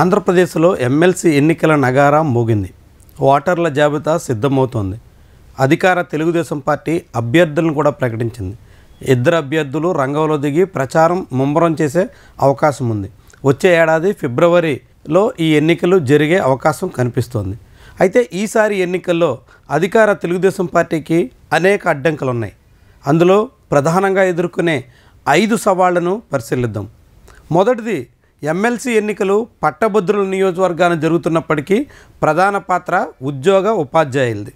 ఆంధ్రప్రదేశ్లో ఎమ్మెల్సీ ఎన్నికల నగారా మోగింది ఓటర్ల జాబితా సిద్ధమవుతోంది అధికార తెలుగుదేశం పార్టీ అభ్యర్థులను కూడా ప్రకటించింది ఇద్దరు అభ్యర్థులు రంగంలో దిగి ప్రచారం ముమ్మరం చేసే అవకాశం ఉంది వచ్చే ఏడాది ఫిబ్రవరిలో ఈ ఎన్నికలు జరిగే అవకాశం కనిపిస్తోంది అయితే ఈసారి ఎన్నికల్లో అధికార తెలుగుదేశం పార్టీకి అనేక అడ్డంకులు ఉన్నాయి అందులో ప్రధానంగా ఎదుర్కొనే ఐదు సవాళ్లను పరిశీలిద్దాం మొదటిది ఎమ్మెల్సీ ఎన్నికలు పట్టభద్రుల నియోజకవర్గాన జరుగుతున్నప్పటికీ ప్రధాన పాత్ర ఉద్యోగ ఉపాధ్యాయులది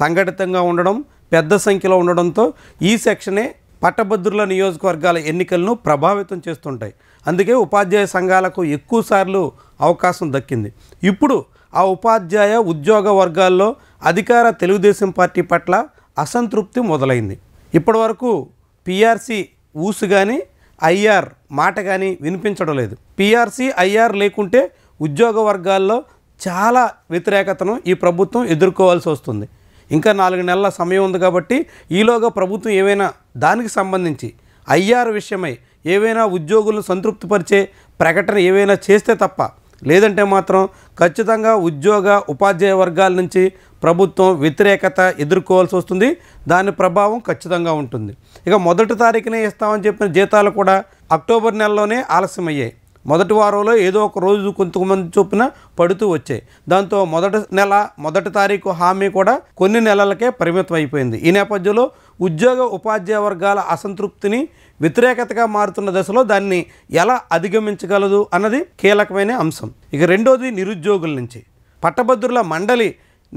సంఘటితంగా ఉండడం పెద్ద సంఖ్యలో ఉండడంతో ఈ సెక్షనే పట్టభద్రుల నియోజకవర్గాల ఎన్నికలను ప్రభావితం చేస్తుంటాయి అందుకే ఉపాధ్యాయ సంఘాలకు ఎక్కువసార్లు అవకాశం దక్కింది ఇప్పుడు ఆ ఉపాధ్యాయ ఉద్యోగ వర్గాల్లో అధికార తెలుగుదేశం పార్టీ పట్ల అసంతృప్తి మొదలైంది ఇప్పటివరకు పిఆర్సీ ఊసు కానీ ఐఆర్ మాట కానీ వినిపించడం లేదు పిఆర్సీ ఐఆర్ లేకుంటే ఉద్యోగ వర్గాల్లో చాలా వ్యతిరేకతను ఈ ప్రభుత్వం ఎదుర్కోవాల్సి వస్తుంది ఇంకా నాలుగు నెలల సమయం ఉంది కాబట్టి ఈలోగా ప్రభుత్వం ఏవైనా దానికి సంబంధించి ఐఆర్ విషయమై ఏవైనా ఉద్యోగులను సంతృప్తిపరిచే ప్రకటన ఏవైనా చేస్తే తప్ప లేదంటే మాత్రం ఖచ్చితంగా ఉద్యోగ ఉపాధ్యాయ వర్గాల నుంచి ప్రభుత్వం వ్యతిరేకత ఎదుర్కోవాల్సి వస్తుంది దాని ప్రభావం ఖచ్చితంగా ఉంటుంది ఇక మొదటి తారీఖునే ఇస్తామని చెప్పిన జీతాలు కూడా అక్టోబర్ నెలలోనే ఆలస్యమయ్యాయి మొదటి వారంలో ఏదో ఒక రోజు కొంతమంది చొప్పున పడుతూ వచ్చాయి దాంతో మొదటి నెల మొదటి తారీఖు హామీ కూడా కొన్ని నెలలకే పరిమితం అయిపోయింది ఈ నేపథ్యంలో ఉద్యోగ ఉపాధ్యాయ వర్గాల అసంతృప్తిని వ్యతిరేకతగా మారుతున్న దశలో దాన్ని ఎలా అధిగమించగలదు అన్నది కీలకమైన అంశం ఇక రెండోది నిరుద్యోగుల నుంచి పట్టభద్రుల మండలి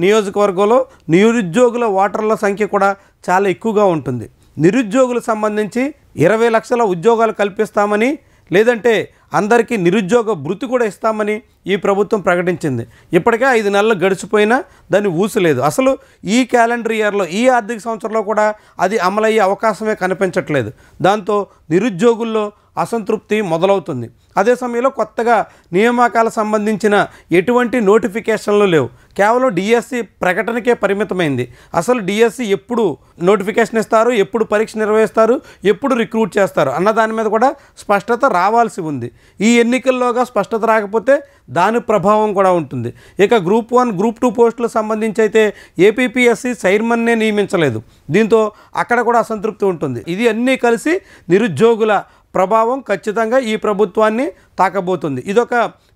నియోజకవర్గంలో నిరుద్యోగుల ఓటర్ల సంఖ్య కూడా చాలా ఎక్కువగా ఉంటుంది నిరుద్యోగులకు సంబంధించి ఇరవై లక్షల ఉద్యోగాలు కల్పిస్తామని లేదంటే అందరికీ నిరుద్యోగ భృతి కూడా ఇస్తామని ఈ ప్రభుత్వం ప్రకటించింది ఇప్పటికే ఐదు నెలలు గడిచిపోయినా దాన్ని ఊసలేదు అసలు ఈ క్యాలెండర్ ఇయర్లో ఈ ఆర్థిక సంవత్సరంలో కూడా అది అమలయ్యే అవకాశమే కనిపించట్లేదు దాంతో నిరుద్యోగుల్లో అసంతృప్తి మొదలవుతుంది అదే సమయంలో కొత్తగా నియామకాల సంబంధించిన ఎటువంటి నోటిఫికేషన్లు లేవు కేవలం డిఎస్సి ప్రకటనకే పరిమితమైంది అసలు డిఎస్సి ఎప్పుడు నోటిఫికేషన్ ఇస్తారు ఎప్పుడు పరీక్ష నిర్వహిస్తారు ఎప్పుడు రిక్రూట్ చేస్తారు అన్న దాని మీద కూడా స్పష్టత రావాల్సి ఉంది ఈ ఎన్నికల్లోగా స్పష్టత రాకపోతే దాని ప్రభావం కూడా ఉంటుంది ఇక గ్రూప్ వన్ గ్రూప్ టూ పోస్టులకు సంబంధించి అయితే ఏపీపీఎస్సి చైర్మన్నే నియమించలేదు దీంతో అక్కడ కూడా అసంతృప్తి ఉంటుంది ఇది అన్నీ కలిసి నిరుద్యోగుల ప్రభావం ఖచ్చితంగా ఈ ప్రభుత్వాన్ని తాకబోతుంది ఇదొక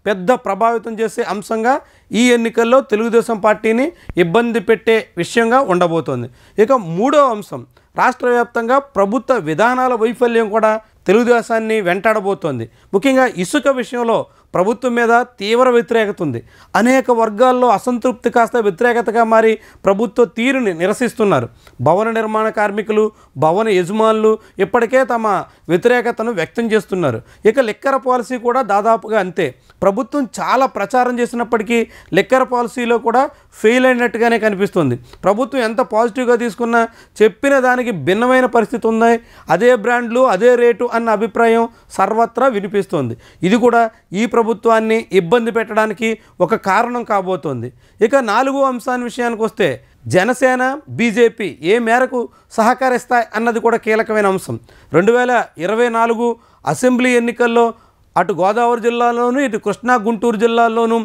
పెద్ద ప్రభావితం చేసే అంశంగా ఈ ఎన్నికల్లో తెలుగుదేశం పార్టీని ఇబ్బంది పెట్టే విషయంగా ఉండబోతోంది ఇక మూడో అంశం రాష్ట్ర వ్యాప్తంగా ప్రభుత్వ విధానాల వైఫల్యం కూడా తెలుగుదేశాన్ని వెంటాడబోతోంది ముఖ్యంగా ఇసుక విషయంలో ప్రభుత్వం మీద తీవ్ర వ్యతిరేకత ఉంది అనేక వర్గాల్లో అసంతృప్తి కాస్త వ్యతిరేకతగా మారి ప్రభుత్వ తీరుని నిరసిస్తున్నారు భవన నిర్మాణ కార్మికులు భవన యజమానులు ఇప్పటికే తమ వ్యతిరేకతను వ్యక్తం చేస్తున్నారు ఇక లెక్కర పాలసీ కూడా దాదాపుగా అంతే ప్రభుత్వం చాలా ప్రచారం చేసినప్పటికీ లెక్కర పాలసీలో కూడా ఫెయిల్ అయినట్టుగానే కనిపిస్తుంది ప్రభుత్వం ఎంత పాజిటివ్గా తీసుకున్నా చెప్పిన దానికి భిన్నమైన పరిస్థితి ఉంది అదే బ్రాండ్లు అదే రేటు అన్న అభిప్రాయం సర్వత్రా వినిపిస్తుంది ఇది కూడా ఈ ప్రభుత్వాన్ని ఇబ్బంది పెట్టడానికి ఒక కారణం కాబోతోంది ఇక నాలుగో అంశాన్ని విషయానికి వస్తే జనసేన బీజేపీ ఏ మేరకు సహకరిస్తాయి అన్నది కూడా కీలకమైన అంశం రెండు వేల ఇరవై నాలుగు అసెంబ్లీ ఎన్నికల్లో అటు గోదావరి జిల్లాలోనూ ఇటు కృష్ణా గుంటూరు జిల్లాల్లోనూ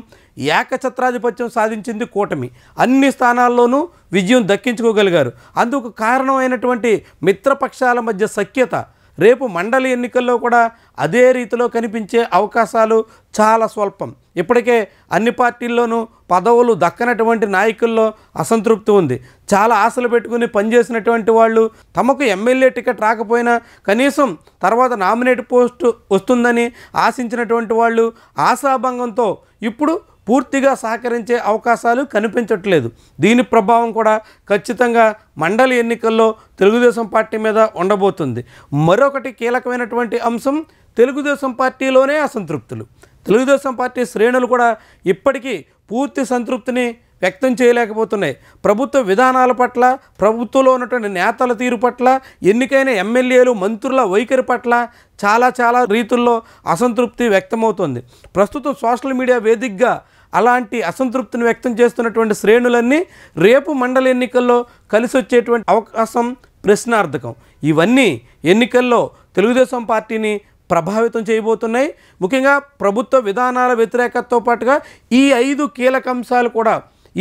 ఏకఛత్రాధిపత్యం సాధించింది కూటమి అన్ని స్థానాల్లోనూ విజయం దక్కించుకోగలిగారు అందుకు కారణమైనటువంటి మిత్రపక్షాల మధ్య సఖ్యత రేపు మండలి ఎన్నికల్లో కూడా అదే రీతిలో కనిపించే అవకాశాలు చాలా స్వల్పం ఇప్పటికే అన్ని పార్టీల్లోనూ పదవులు దక్కనటువంటి నాయకుల్లో అసంతృప్తి ఉంది చాలా ఆశలు పెట్టుకుని పనిచేసినటువంటి వాళ్ళు తమకు ఎమ్మెల్యే టికెట్ రాకపోయినా కనీసం తర్వాత నామినేట్ పోస్టు వస్తుందని ఆశించినటువంటి వాళ్ళు ఆశాభంగంతో ఇప్పుడు పూర్తిగా సహకరించే అవకాశాలు కనిపించట్లేదు దీని ప్రభావం కూడా ఖచ్చితంగా మండలి ఎన్నికల్లో తెలుగుదేశం పార్టీ మీద ఉండబోతుంది మరొకటి కీలకమైనటువంటి అంశం తెలుగుదేశం పార్టీలోనే అసంతృప్తులు తెలుగుదేశం పార్టీ శ్రేణులు కూడా ఇప్పటికీ పూర్తి సంతృప్తిని వ్యక్తం చేయలేకపోతున్నాయి ప్రభుత్వ విధానాల పట్ల ప్రభుత్వంలో ఉన్నటువంటి నేతల తీరు పట్ల ఎన్నికైన ఎమ్మెల్యేలు మంత్రుల వైఖరి పట్ల చాలా చాలా రీతుల్లో అసంతృప్తి వ్యక్తమవుతుంది ప్రస్తుతం సోషల్ మీడియా వేదికగా అలాంటి అసంతృప్తిని వ్యక్తం చేస్తున్నటువంటి శ్రేణులన్నీ రేపు మండలి ఎన్నికల్లో కలిసి వచ్చేటువంటి అవకాశం ప్రశ్నార్థకం ఇవన్నీ ఎన్నికల్లో తెలుగుదేశం పార్టీని ప్రభావితం చేయబోతున్నాయి ముఖ్యంగా ప్రభుత్వ విధానాల వ్యతిరేకతతో పాటుగా ఈ ఐదు కీలక అంశాలు కూడా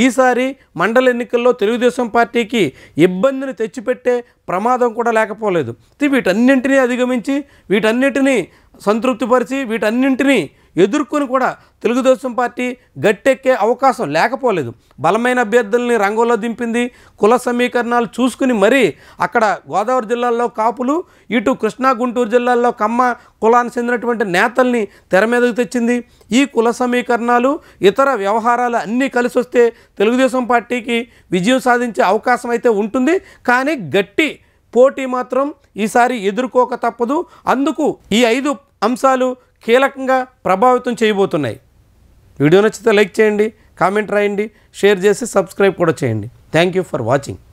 ఈసారి మండల ఎన్నికల్లో తెలుగుదేశం పార్టీకి ఇబ్బందిని తెచ్చిపెట్టే ప్రమాదం కూడా లేకపోలేదు వీటన్నింటినీ అధిగమించి వీటన్నిటినీ సంతృప్తిపరిచి వీటన్నింటినీ ఎదుర్కొని కూడా తెలుగుదేశం పార్టీ గట్టెక్కే అవకాశం లేకపోలేదు బలమైన అభ్యర్థుల్ని రంగంలో దింపింది కుల సమీకరణాలు చూసుకుని మరీ అక్కడ గోదావరి జిల్లాల్లో కాపులు ఇటు కృష్ణా గుంటూరు జిల్లాల్లో కమ్మ కులానికి చెందినటువంటి నేతల్ని తెర మీదకు తెచ్చింది ఈ కుల సమీకరణాలు ఇతర వ్యవహారాలు అన్నీ కలిసి వస్తే తెలుగుదేశం పార్టీకి విజయం సాధించే అవకాశం అయితే ఉంటుంది కానీ గట్టి పోటీ మాత్రం ఈసారి ఎదుర్కోక తప్పదు అందుకు ఈ ఐదు అంశాలు కీలకంగా ప్రభావితం చేయబోతున్నాయి వీడియో నచ్చితే లైక్ చేయండి కామెంట్ రాయండి షేర్ చేసి సబ్స్క్రైబ్ కూడా చేయండి థ్యాంక్ యూ ఫర్ వాచింగ్